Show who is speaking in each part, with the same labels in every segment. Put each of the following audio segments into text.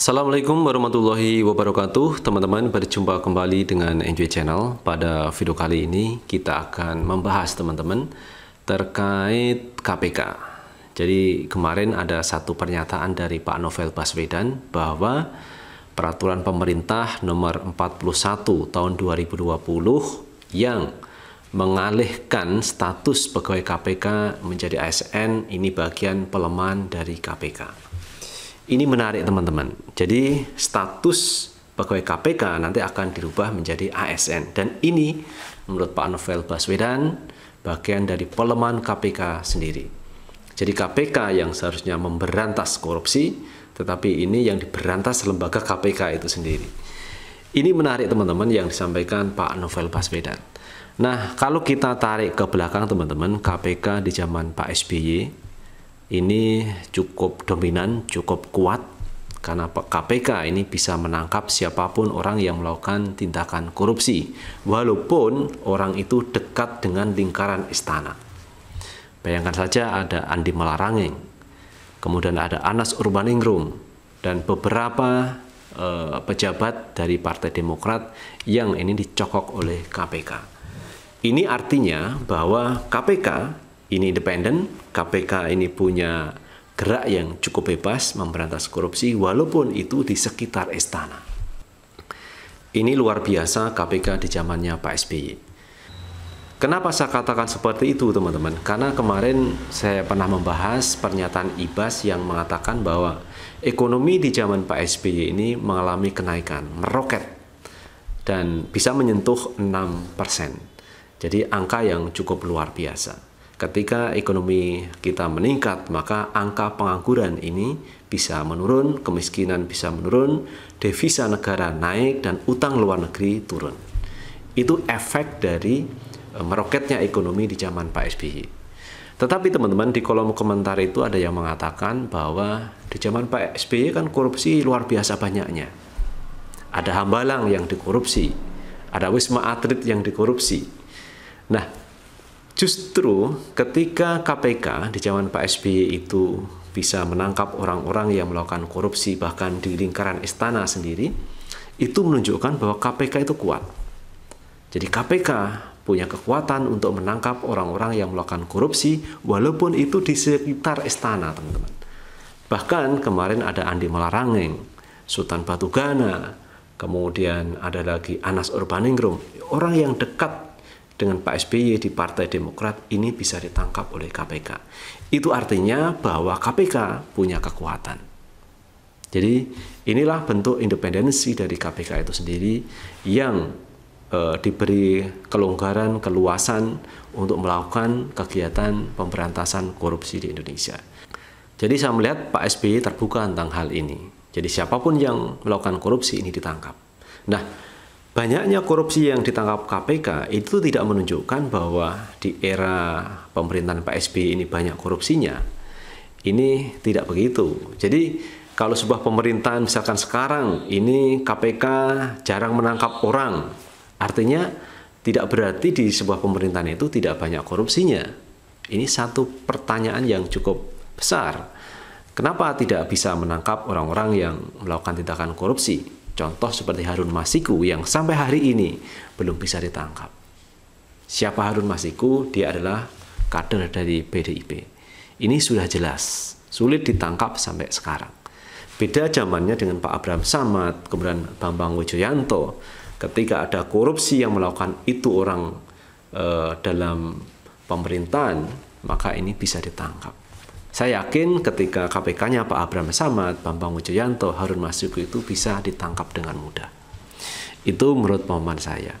Speaker 1: Assalamualaikum warahmatullahi wabarakatuh Teman-teman berjumpa kembali dengan Enjoy Channel Pada video kali ini kita akan membahas teman-teman Terkait KPK Jadi kemarin ada satu pernyataan dari Pak Novel Baswedan Bahwa peraturan pemerintah nomor 41 tahun 2020 Yang mengalihkan status pegawai KPK menjadi ASN Ini bagian pelemahan dari KPK ini menarik teman-teman. Jadi status pegawai KPK nanti akan dirubah menjadi ASN dan ini menurut Pak Novel Baswedan bagian dari pelemahan KPK sendiri. Jadi KPK yang seharusnya memberantas korupsi, tetapi ini yang diberantas lembaga KPK itu sendiri. Ini menarik teman-teman yang disampaikan Pak Novel Baswedan. Nah, kalau kita tarik ke belakang teman-teman, KPK di zaman Pak SBY ini cukup dominan, cukup kuat karena KPK ini bisa menangkap siapapun orang yang melakukan tindakan korupsi walaupun orang itu dekat dengan lingkaran istana. Bayangkan saja ada Andi Malarangeng, kemudian ada Anas Urbaningrum dan beberapa eh, pejabat dari Partai Demokrat yang ini dicokok oleh KPK. Ini artinya bahwa KPK ini independen, KPK ini punya gerak yang cukup bebas memberantas korupsi walaupun itu di sekitar istana. Ini luar biasa KPK di zamannya Pak SBY. Kenapa saya katakan seperti itu, teman-teman? Karena kemarin saya pernah membahas pernyataan Ibas yang mengatakan bahwa ekonomi di zaman Pak SBY ini mengalami kenaikan, meroket, dan bisa menyentuh 6%. Jadi angka yang cukup luar biasa. Ketika ekonomi kita meningkat, maka angka pengangguran ini bisa menurun, kemiskinan bisa menurun, devisa negara naik, dan utang luar negeri turun. Itu efek dari eh, meroketnya ekonomi di zaman Pak SBY. Tetapi teman-teman di kolom komentar itu ada yang mengatakan bahwa di zaman Pak SBY kan korupsi luar biasa banyaknya. Ada Hambalang yang dikorupsi, ada Wisma Atlet yang dikorupsi. Nah, Justru ketika KPK di zaman Pak SBY itu bisa menangkap orang-orang yang melakukan korupsi bahkan di lingkaran istana sendiri, itu menunjukkan bahwa KPK itu kuat. Jadi KPK punya kekuatan untuk menangkap orang-orang yang melakukan korupsi walaupun itu di sekitar istana, teman-teman. Bahkan kemarin ada Andi Malarangeng, Sultan Batugana, kemudian ada lagi Anas Urbaningrum, orang yang dekat dengan Pak SBY di Partai Demokrat ini bisa ditangkap oleh KPK. Itu artinya bahwa KPK punya kekuatan. Jadi inilah bentuk independensi dari KPK itu sendiri yang e, diberi kelonggaran, keluasan untuk melakukan kegiatan pemberantasan korupsi di Indonesia. Jadi saya melihat Pak SBY terbuka tentang hal ini. Jadi siapapun yang melakukan korupsi ini ditangkap. Nah, Banyaknya korupsi yang ditangkap KPK itu tidak menunjukkan bahwa di era pemerintahan Pak SBY ini banyak korupsinya. Ini tidak begitu. Jadi kalau sebuah pemerintahan misalkan sekarang ini KPK jarang menangkap orang, artinya tidak berarti di sebuah pemerintahan itu tidak banyak korupsinya. Ini satu pertanyaan yang cukup besar. Kenapa tidak bisa menangkap orang-orang yang melakukan tindakan korupsi? Contoh seperti Harun Masiku yang sampai hari ini belum bisa ditangkap. Siapa Harun Masiku? Dia adalah kader dari PDIP. Ini sudah jelas, sulit ditangkap sampai sekarang. Beda zamannya dengan Pak Abraham Samad, kemudian Bambang Wijoyanto. Ketika ada korupsi yang melakukan itu orang e, dalam pemerintahan, maka ini bisa ditangkap. Saya yakin ketika KPK-nya Pak Abraham Samad, Bambang Wijoyanto, Harun Masiku itu bisa ditangkap dengan mudah. Itu menurut pemahaman saya.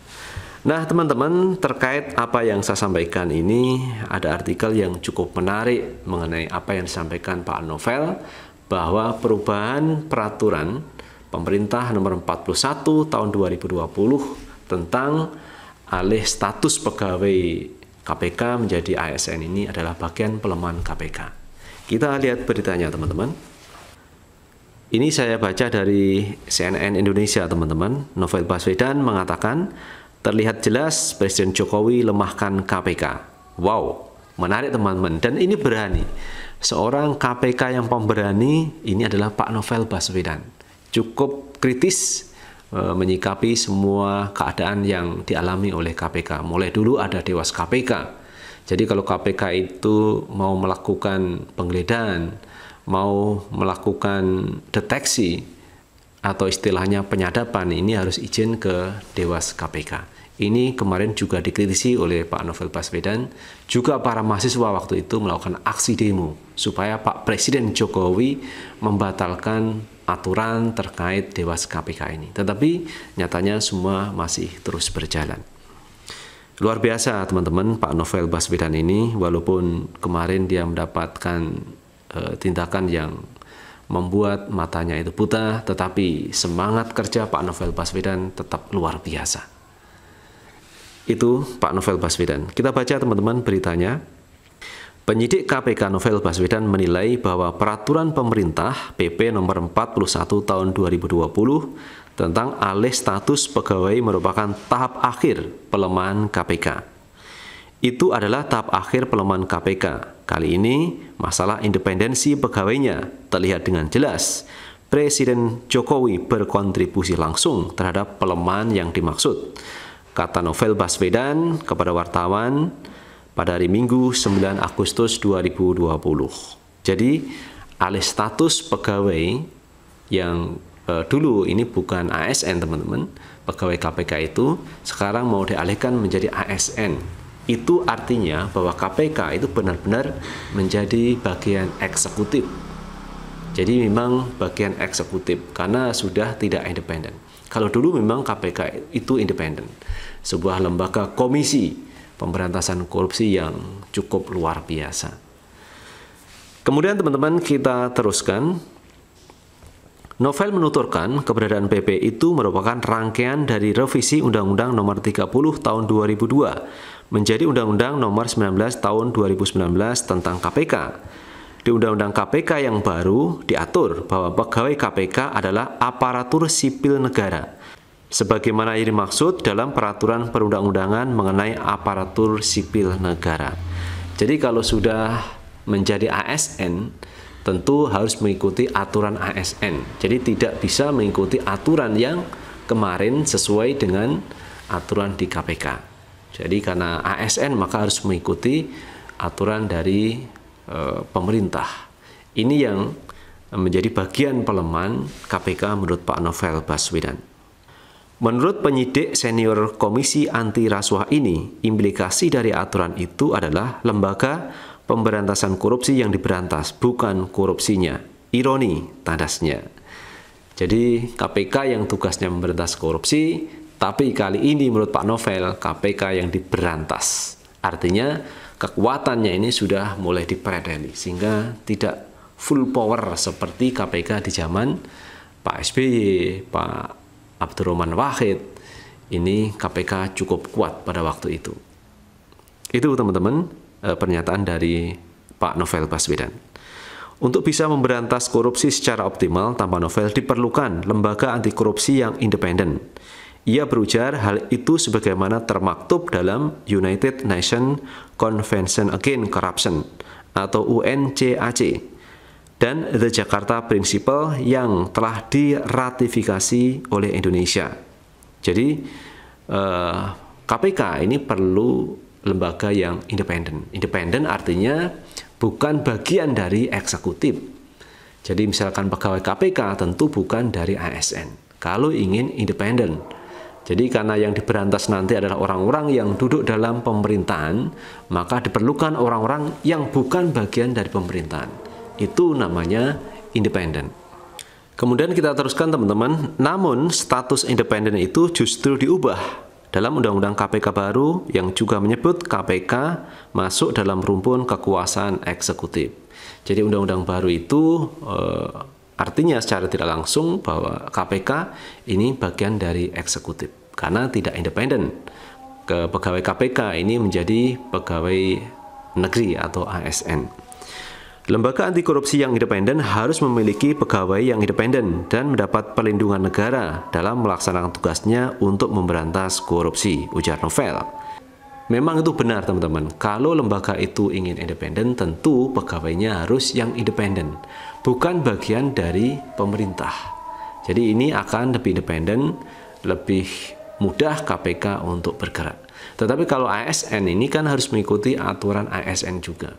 Speaker 1: Nah, teman-teman, terkait apa yang saya sampaikan ini, ada artikel yang cukup menarik mengenai apa yang disampaikan Pak Novel bahwa perubahan peraturan pemerintah nomor 41 tahun 2020 tentang alih status pegawai KPK menjadi ASN ini adalah bagian pelemahan KPK. Kita lihat beritanya teman-teman. Ini saya baca dari CNN Indonesia teman-teman. Novel Baswedan mengatakan, terlihat jelas Presiden Jokowi lemahkan KPK. Wow, menarik teman-teman. Dan ini berani. Seorang KPK yang pemberani ini adalah Pak Novel Baswedan. Cukup kritis e, menyikapi semua keadaan yang dialami oleh KPK. Mulai dulu ada Dewas KPK, jadi kalau KPK itu mau melakukan penggeledahan, mau melakukan deteksi atau istilahnya penyadapan ini harus izin ke Dewas KPK. Ini kemarin juga dikritisi oleh Pak Novel Baswedan, juga para mahasiswa waktu itu melakukan aksi demo supaya Pak Presiden Jokowi membatalkan aturan terkait Dewas KPK ini. Tetapi nyatanya semua masih terus berjalan luar biasa teman-teman Pak Novel Baswedan ini walaupun kemarin dia mendapatkan e, tindakan yang membuat matanya itu buta tetapi semangat kerja Pak Novel Baswedan tetap luar biasa. Itu Pak Novel Baswedan. Kita baca teman-teman beritanya. Penyidik KPK Novel Baswedan menilai bahwa peraturan pemerintah PP nomor 41 tahun 2020 tentang alih status pegawai merupakan tahap akhir pelemahan KPK. Itu adalah tahap akhir pelemahan KPK. Kali ini, masalah independensi pegawainya terlihat dengan jelas. Presiden Jokowi berkontribusi langsung terhadap pelemahan yang dimaksud. Kata Novel Baswedan kepada wartawan pada hari Minggu 9 Agustus 2020. Jadi, alih status pegawai yang eh, dulu ini bukan ASN teman-teman pegawai KPK itu sekarang mau dialihkan menjadi ASN itu artinya bahwa KPK itu benar-benar menjadi bagian eksekutif jadi memang bagian eksekutif karena sudah tidak independen kalau dulu memang KPK itu independen sebuah lembaga komisi pemberantasan korupsi yang cukup luar biasa. Kemudian teman-teman kita teruskan Novel menuturkan keberadaan PP itu merupakan rangkaian dari revisi Undang-Undang Nomor 30 Tahun 2002 menjadi Undang-Undang Nomor 19 Tahun 2019 tentang KPK. Di Undang-Undang KPK yang baru diatur bahwa pegawai KPK adalah aparatur sipil negara sebagaimana yang dimaksud dalam peraturan perundang-undangan mengenai aparatur sipil negara. Jadi kalau sudah menjadi ASN tentu harus mengikuti aturan ASN. Jadi tidak bisa mengikuti aturan yang kemarin sesuai dengan aturan di KPK. Jadi karena ASN maka harus mengikuti aturan dari e, pemerintah. Ini yang menjadi bagian pelemahan KPK menurut Pak Novel Baswedan. Menurut penyidik senior Komisi Anti Rasuah ini, implikasi dari aturan itu adalah lembaga pemberantasan korupsi yang diberantas, bukan korupsinya. Ironi tandasnya. Jadi KPK yang tugasnya memberantas korupsi, tapi kali ini menurut Pak Novel, KPK yang diberantas. Artinya kekuatannya ini sudah mulai dipredeli, sehingga tidak full power seperti KPK di zaman Pak SBY, Pak Abdurrahman Wahid. Ini KPK cukup kuat pada waktu itu. Itu teman-teman Eh, pernyataan dari Pak Novel Baswedan. Untuk bisa memberantas korupsi secara optimal, tanpa Novel diperlukan lembaga anti korupsi yang independen. Ia berujar hal itu sebagaimana termaktub dalam United Nations Convention Against Corruption atau UNCAC dan The Jakarta Principle yang telah diratifikasi oleh Indonesia. Jadi eh, KPK ini perlu lembaga yang independen. Independen artinya bukan bagian dari eksekutif. Jadi misalkan pegawai KPK tentu bukan dari ASN. Kalau ingin independen. Jadi karena yang diberantas nanti adalah orang-orang yang duduk dalam pemerintahan, maka diperlukan orang-orang yang bukan bagian dari pemerintahan. Itu namanya independen. Kemudian kita teruskan teman-teman, namun status independen itu justru diubah dalam Undang-Undang KPK baru yang juga menyebut KPK masuk dalam rumpun kekuasaan eksekutif. Jadi Undang-Undang baru itu e, artinya secara tidak langsung bahwa KPK ini bagian dari eksekutif karena tidak independen. Ke pegawai KPK ini menjadi pegawai negeri atau ASN. Lembaga anti korupsi yang independen harus memiliki pegawai yang independen dan mendapat perlindungan negara dalam melaksanakan tugasnya untuk memberantas korupsi, ujar Novel. Memang itu benar teman-teman, kalau lembaga itu ingin independen tentu pegawainya harus yang independen, bukan bagian dari pemerintah. Jadi ini akan lebih independen, lebih mudah KPK untuk bergerak. Tetapi kalau ASN ini kan harus mengikuti aturan ASN juga.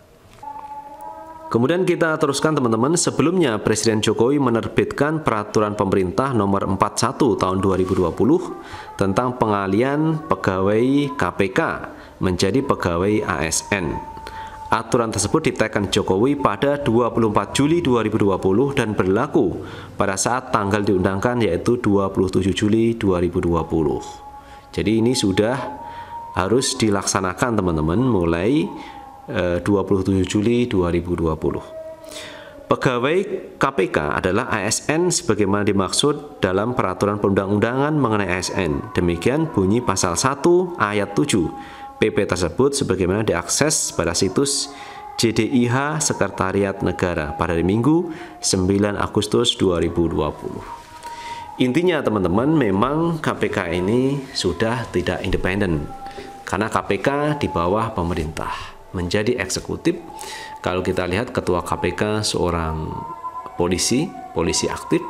Speaker 1: Kemudian kita teruskan teman-teman, sebelumnya Presiden Jokowi menerbitkan peraturan pemerintah nomor 41 tahun 2020 tentang pengalian pegawai KPK menjadi pegawai ASN. Aturan tersebut ditekan Jokowi pada 24 Juli 2020 dan berlaku pada saat tanggal diundangkan yaitu 27 Juli 2020. Jadi ini sudah harus dilaksanakan teman-teman mulai 27 eh, Juli 2020. Pegawai KPK adalah ASN sebagaimana dimaksud dalam peraturan perundang-undangan mengenai ASN. Demikian bunyi pasal 1 ayat 7 PP tersebut sebagaimana diakses pada situs JDIH Sekretariat Negara pada hari Minggu 9 Agustus 2020. Intinya teman-teman memang KPK ini sudah tidak independen karena KPK di bawah pemerintah menjadi eksekutif. Kalau kita lihat ketua KPK seorang polisi, polisi aktif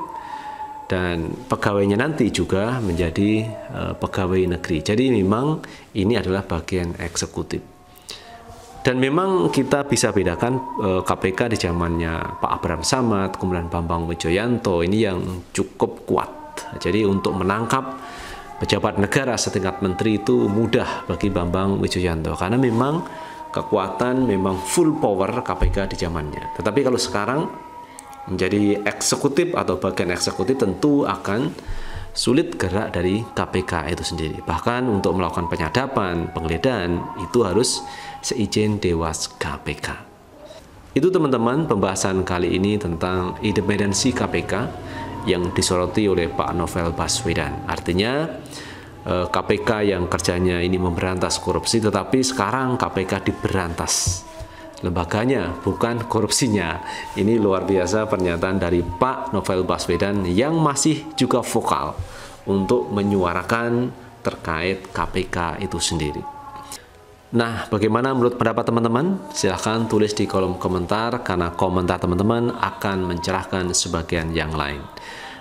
Speaker 1: dan pegawainya nanti juga menjadi uh, pegawai negeri. Jadi memang ini adalah bagian eksekutif. Dan memang kita bisa bedakan uh, eh, KPK di zamannya Pak Abraham Samad, kemudian Bambang Wijoyanto ini yang cukup kuat. Jadi untuk menangkap pejabat negara setingkat menteri itu mudah bagi Bambang Wijoyanto karena memang kekuatan memang full power KPK di zamannya. Tetapi kalau sekarang menjadi eksekutif atau bagian eksekutif tentu akan sulit gerak dari KPK itu sendiri. Bahkan untuk melakukan penyadapan, penggeledahan itu harus seizin Dewas KPK. Itu teman-teman pembahasan kali ini tentang independensi KPK yang disoroti oleh Pak Novel Baswedan. Artinya, KPK eh, yang kerjanya ini memberantas korupsi, tetapi sekarang KPK diberantas lembaganya, bukan korupsinya. Ini luar biasa pernyataan dari Pak Novel Baswedan yang masih juga vokal untuk menyuarakan terkait KPK itu sendiri. Nah, bagaimana menurut pendapat teman-teman? Silahkan tulis di kolom komentar karena komentar teman-teman akan mencerahkan sebagian yang lain.